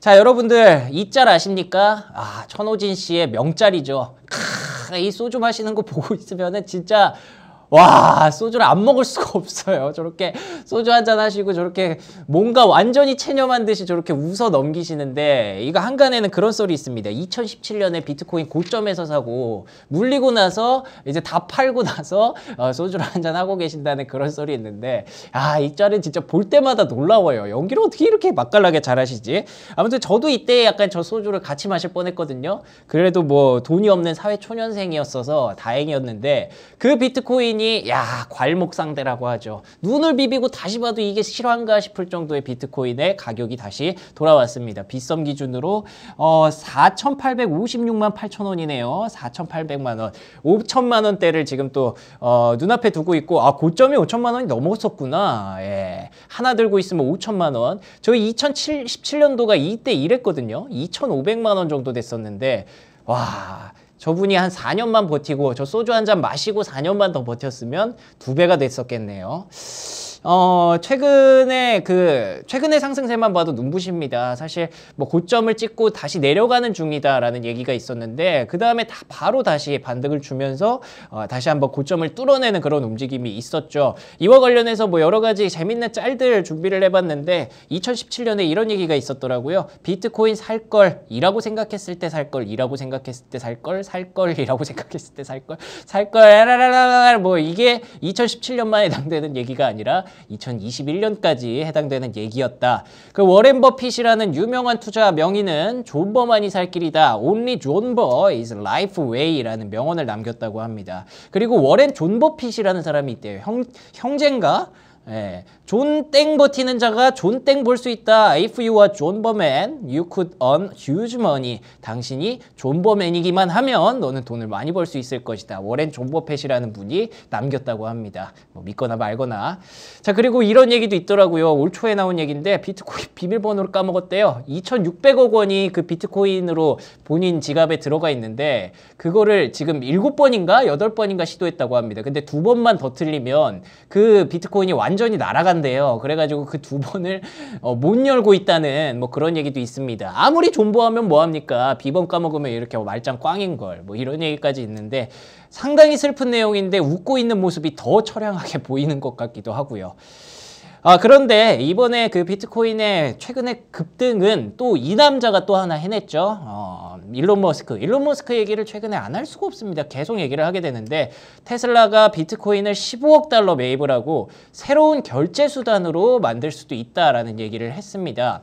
자 여러분들 이 짤 아십니까? 아 천호진 씨의 명짤이죠. 캬, 이 소주 마시는 거 보고 있으면 은 진짜 와 소주를 안 먹을 수가 없어요. 저렇게 소주 한잔 하시고 저렇게 뭔가 완전히 체념한 듯이 저렇게 웃어 넘기시는데 이거 한간에는 그런 소리 있습니다. 2017년에 비트코인 고점에서 사고 물리고 나서 이제 다 팔고 나서 어, 소주를 한잔 하고 계신다는 그런 소리 있는데 아 이 짤은 진짜 볼 때마다 놀라워요. 연기를 어떻게 이렇게 맛깔나게 잘하시지? 아무튼 저도 이때 약간 저 소주를 같이 마실 뻔했거든요. 그래도 뭐 돈이 없는 사회 초년생이었어서 다행이었는데 그 비트코인 비인이야 괄목상대라고 하죠. 눈을 비비고 다시 봐도 이게 실화인가 싶을 정도의 비트코인의 가격이 다시 돌아왔습니다. 빗썸 기준으로 어 4,856만 8천 원이네요. 4,800만 원, 5천만 원대를 지금 또 어, 눈앞에 두고 있고 아 고점이 5천만 원이 넘었었구나. 예. 하나 들고 있으면 5천만 원. 저희 2017년도가 이때 이랬거든요. 2,500만 원 정도 됐었는데 와 저분이 한 4년만 버티고 저 소주 한 잔 마시고 4년만 더 버텼으면 두 배가 됐었겠네요. 어, 최근에 그 최근에 상승세만 봐도 눈부십니다. 사실 뭐 고점을 찍고 다시 내려가는 중이다라는 얘기가 있었는데 그 다음에 다 바로 다시 반등을 주면서 어, 다시 한번 고점을 뚫어내는 그런 움직임이 있었죠. 이와 관련해서 뭐 여러 가지 재밌는 짤들 준비를 해봤는데 2017년에 이런 얘기가 있었더라고요. 비트코인 살 걸 이라고 생각했을 때 살 걸 이라고 생각했을 때 살 걸 살 걸 이라고 생각했을 때 살 걸 살걸 라라라라 뭐 이게 2017년 만에 당대는 얘기가 아니라 2021년까지 해당되는 얘기였다. 그 워렌 버핏이라는 유명한 투자 명의는 존버만이 살 길이다. Only j o is life way라는 명언을 남겼다고 합니다. 그리고 워렌 존 버핏이라는 사람이 있대요. 형, 형제인가? 예. 존땡 버티는 자가 존땡 볼 수 있다. If you are John Berman, you could earn huge money. 당신이 존 버맨이기만 하면 너는 돈을 많이 벌 수 있을 것이다. 워렌 존 버펫이라는 분이 남겼다고 합니다. 뭐 믿거나 말거나. 자 그리고 이런 얘기도 있더라고요. 올 초에 나온 얘기인데 비트코인 비밀번호를 까먹었대요. 2,600억 원이 그 비트코인으로 본인 지갑에 들어가 있는데 그거를 지금 7번인가 8번인가 시도했다고 합니다. 근데 두 번만 더 틀리면 그 비트코인이 완전 완전히 날아간대요. 그래가지고 그 두 번을 어, 못 열고 있다는 뭐 그런 얘기도 있습니다. 아무리 존버하면 뭐합니까? 비번 까먹으면 이렇게 뭐 말짱 꽝인 걸 뭐 이런 얘기까지 있는데 상당히 슬픈 내용인데 웃고 있는 모습이 더 처량하게 보이는 것 같기도 하고요. 아, 그런데 이번에 그 비트코인의 최근의 급등은 또 이 남자가 또 하나 해냈죠. 어, 일론 머스크. 일론 머스크 얘기를 최근에 안 할 수가 없습니다. 계속 얘기를 하게 되는데 테슬라가 비트코인을 15억 달러 매입을 하고 새로운 결제 수단으로 만들 수도 있다라는 얘기를 했습니다.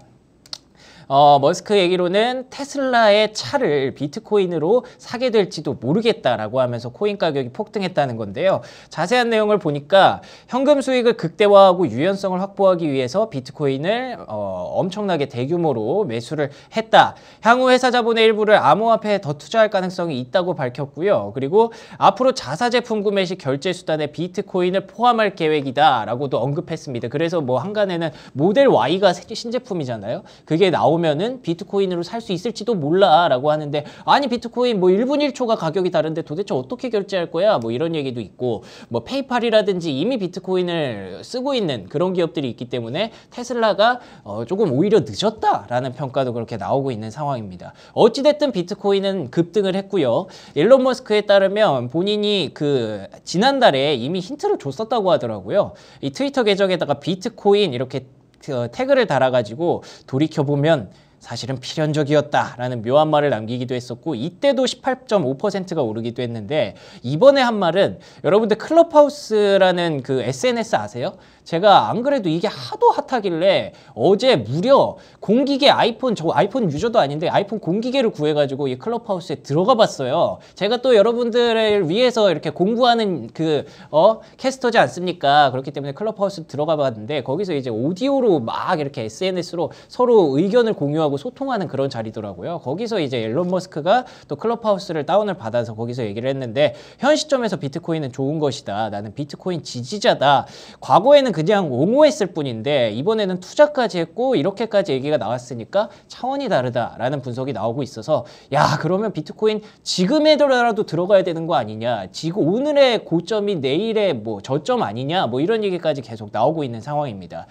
어, 머스크 얘기로는 테슬라의 차를 비트코인으로 사게 될지도 모르겠다라고 하면서 코인 가격이 폭등했다는 건데요. 자세한 내용을 보니까 현금 수익을 극대화하고 유연성을 확보하기 위해서 비트코인을 어, 엄청나게 대규모로 매수를 했다. 향후 회사 자본의 일부를 암호화폐에 더 투자할 가능성이 있다고 밝혔고요. 그리고 앞으로 자사 제품 구매 시 결제 수단에 비트코인을 포함할 계획이다라고도 언급했습니다. 그래서 뭐 한간에는 모델 Y가 신제품이잖아요. 그게 나오 나오면은 비트코인으로 살 수 있을지도 몰라라고 하는데 아니 비트코인 뭐 1분 1초가 가격이 다른데 도대체 어떻게 결제할 거야 뭐 이런 얘기도 있고 뭐 페이팔이라든지 이미 비트코인을 쓰고 있는 그런 기업들이 있기 때문에 테슬라가 어 조금 오히려 늦었다라는 평가도 그렇게 나오고 있는 상황입니다. 어찌됐든 비트코인은 급등을 했고요. 일론 머스크에 따르면 본인이 그 지난달에 이미 힌트를 줬었다고 하더라고요. 이 트위터 계정에다가 비트코인 이렇게 어, 태그를 달아가지고 돌이켜보면 사실은 필연적이었다라는 묘한 말을 남기기도 했었고 이때도 18.5%가 오르기도 했는데 이번에 한 말은 여러분들 클럽하우스라는 그 SNS 아세요? 제가 안 그래도 이게 하도 핫하길래 어제 무려 공기계 아이폰 저 아이폰 유저도 아닌데 아이폰 공기계를 구해가지고 이 클럽하우스에 들어가 봤어요. 제가 또 여러분들을 위해서 이렇게 공부하는 그 어 캐스터지 않습니까? 그렇기 때문에 클럽하우스 들어가 봤는데 거기서 이제 오디오로 막 이렇게 SNS로 서로 의견을 공유하고 기업하고 소통하는 그런 자리더라고요. 거기서 이제 앨런 머스크가 또 클럽하우스를 다운을 받아서 거기서 얘기를 했는데 현 시점에서 비트코인은 좋은 것이다. 나는 비트코인 지지자다. 과거에는 그냥 옹호했을 뿐인데 이번에는 투자까지 했고 이렇게까지 얘기가 나왔으니까 차원이 다르다라는 분석이 나오고 있어서 야 그러면 비트코인 지금에라도 들어가야 되는 거 아니냐. 지금 오늘의 고점이 내일의 뭐 저점 아니냐. 뭐 이런 얘기까지 계속 나오고 있는 상황입니다.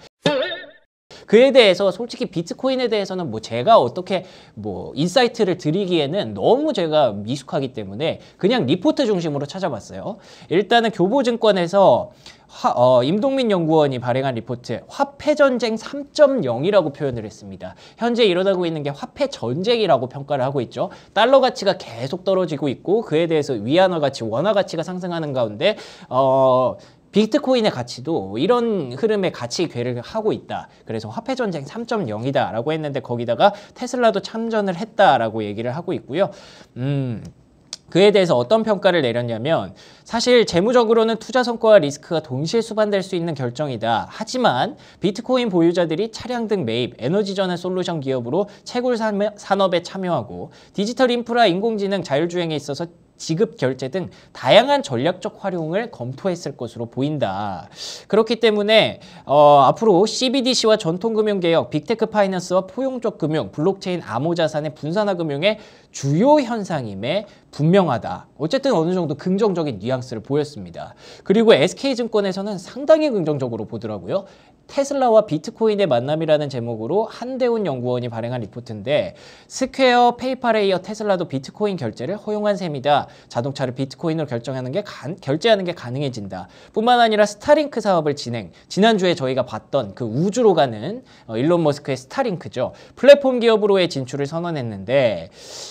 그에 대해서 솔직히 비트코인에 대해서는 뭐 제가 어떻게 뭐 인사이트를 드리기에는 너무 제가 미숙하기 때문에 그냥 리포트 중심으로 찾아봤어요. 일단은 교보증권에서 화, 어, 임동민 연구원이 발행한 리포트 화폐 전쟁 3.0이라고 표현을 했습니다. 현재 일어나고 있는 게 화폐 전쟁이라고 평가를 하고 있죠. 달러 가치가 계속 떨어지고 있고 그에 대해서 위안화 가치, 원화 가치가 상승하는 가운데 어, 비트코인의 가치도 이런 흐름의 가치 괴를 하고 있다. 그래서 화폐 전쟁 3.0이다라고 했는데 거기다가 테슬라도 참전을 했다라고 얘기를 하고 있고요. 음. 그에 대해서 어떤 평가를 내렸냐면 사실 재무적으로는 투자 성과와 리스크가 동시에 수반될 수 있는 결정이다. 하지만 비트코인 보유자들이 차량 등 매입, 에너지 전환 솔루션 기업으로 채굴 산업에 참여하고 디지털 인프라 인공지능 자율주행에 있어서 지급 결제 등 다양한 전략적 활용을 검토했을 것으로 보인다. 그렇기 때문에 어, 앞으로 CBDC와 전통금융개혁, 빅테크 파이낸스와 포용적 금융, 블록체인 암호자산의 분산화 금융의 주요 현상임에 분명하다. 어쨌든 어느 정도 긍정적인 뉘앙스를 보였습니다. 그리고 SK증권에서는 상당히 긍정적으로 보더라고요. 테슬라와 비트코인의 만남이라는 제목으로 한대훈 연구원이 발행한 리포트인데 스퀘어, 페이퍼레 이어 테슬라도 비트코인 결제를 허용한 셈이다. 자동차를 비트코인으로 결정하는 게 가, 결제하는 게 가능해진다. 뿐만 아니라 스타링크 사업을 진행. 지난주에 저희가 봤던 그 우주로 가는 어, 일론 머스크의 스타링크죠. 플랫폼 기업으로의 진출을 선언했는데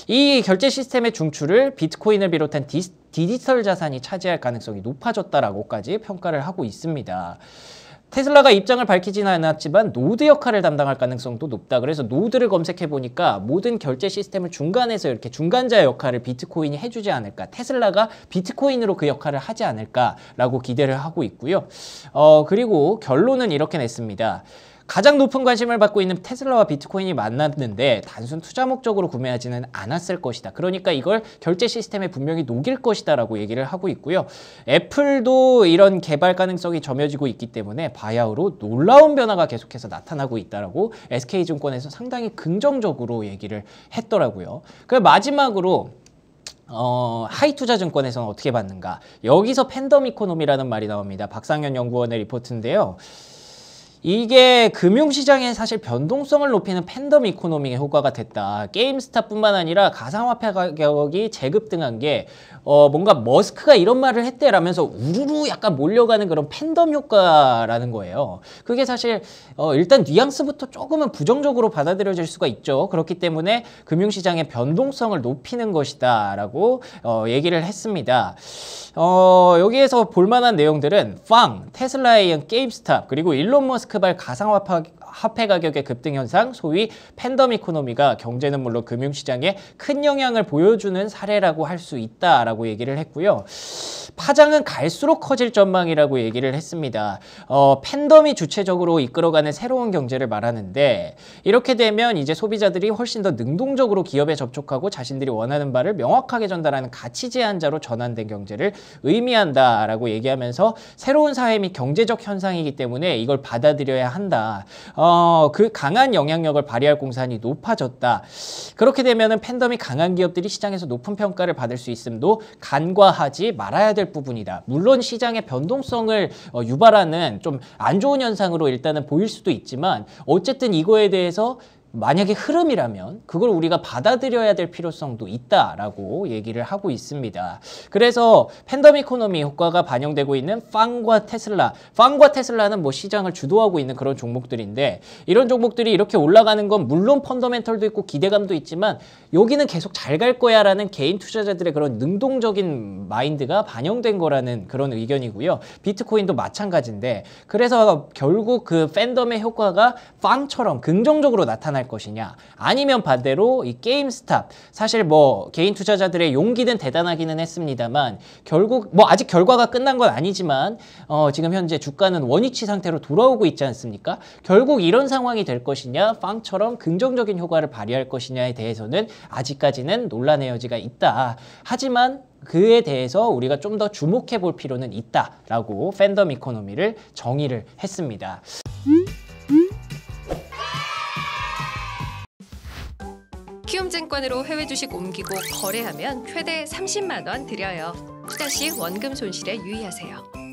이 결제 시스템의 중출을 비트코인을 비롯한 디스, 디지털 자산이 차지할 가능성이 높아졌다라고까지 평가를 하고 있습니다. 테슬라가 입장을 밝히지는 않았지만 노드 역할을 담당할 가능성도 높다. 그래서 노드를 검색해 보니까 모든 결제 시스템을 중간에서 이렇게 중간자 역할을 비트코인이 해주지 않을까. 테슬라가 비트코인으로 그 역할을 하지 않을까라고 기대를 하고 있고요. 어, 그리고 결론은 이렇게 냈습니다. 가장 높은 관심을 받고 있는 테슬라와 비트코인이 만났는데 단순 투자 목적으로 구매하지는 않았을 것이다. 그러니까 이걸 결제 시스템에 분명히 녹일 것이다 라고 얘기를 하고 있고요. 애플도 이런 개발 가능성이 점여지고 있기 때문에 바야흐로 놀라운 변화가 계속해서 나타나고 있다라고 SK증권에서 상당히 긍정적으로 얘기를 했더라고요. 그 마지막으로 어, 하이투자증권에서는 어떻게 봤는가 여기서 팬덤 이코노미라는 말이 나옵니다. 박상현 연구원의 리포트인데요. 이게 금융시장에 사실 변동성을 높이는 팬덤 이코노미의 효과가 됐다. 게임스타뿐만 아니라 가상화폐 가격이 재급등한 게 어, 뭔가 머스크가 이런 말을 했대라면서 우르르 약간 몰려가는 그런 팬덤 효과라는 거예요. 그게 사실 어, 일단 뉘앙스부터 조금은 부정적으로 받아들여질 수가 있죠. 그렇기 때문에 금융시장의 변동성을 높이는 것이다 라고 어, 얘기를 했습니다. 어, 여기에서 볼만한 내용들은 펑, 테슬라의 게임스탑, 그리고 일론 머스크 마크발 가상화폐 화폐 가격의 급등 현상, 소위 팬덤 이코노미가 경제는 물론 금융시장에 큰 영향을 보여주는 사례라고 할 수 있다라고 얘기를 했고요. 파장은 갈수록 커질 전망이라고 얘기를 했습니다. 어, 팬덤이 주체적으로 이끌어가는 새로운 경제를 말하는데 이렇게 되면 이제 소비자들이 훨씬 더 능동적으로 기업에 접촉하고 자신들이 원하는 바를 명확하게 전달하는 가치 제한자로 전환된 경제를 의미한다라고 얘기하면서 새로운 사회 및 경제적 현상이기 때문에 이걸 받아들여야 한다. 어, 그 강한 영향력을 발휘할 공산이 높아졌다. 그렇게 되면은 팬덤이 강한 기업들이 시장에서 높은 평가를 받을 수 있음도 간과하지 말아야 될 부분이다. 물론 시장의 변동성을 어, 유발하는 좀 안 좋은 현상으로 일단은 보일 수도 있지만 어쨌든 이거에 대해서 만약에 흐름이라면 그걸 우리가 받아들여야 될 필요성도 있다라고 얘기를 하고 있습니다. 그래서 팬덤 이코노미 효과가 반영되고 있는 팡과 테슬라. 팡과 테슬라는 뭐 시장을 주도하고 있는 그런 종목들인데 이런 종목들이 이렇게 올라가는 건 물론 펀더멘털도 있고 기대감도 있지만 여기는 계속 잘 갈 거야라는 개인 투자자들의 그런 능동적인 마인드가 반영된 거라는 그런 의견이고요. 비트코인도 마찬가지인데 그래서 결국 그 팬덤의 효과가 팡처럼 긍정적으로 나타날 할 것이냐 아니면 반대로 이 게임 스탑 사실 뭐 개인 투자자들의 용기는 대단하기는 했습니다만 결국 뭐 아직 결과가 끝난 건 아니지만 어 지금 현재 주가는 원위치 상태로 돌아오고 있지 않습니까? 결국 이런 상황이 될 것이냐 빵처럼 긍정적인 효과를 발휘할 것이냐에 대해서는 아직까지는 논란의 여지가 있다. 하지만 그에 대해서 우리가 좀 더 주목해 볼 필요는 있다라고 팬덤 이코노미를 정의를 했습니다. 증권으로 해외 주식 옮기고 거래하면 최대 30만 원 드려요. 투자 시 원금 손실에 유의하세요.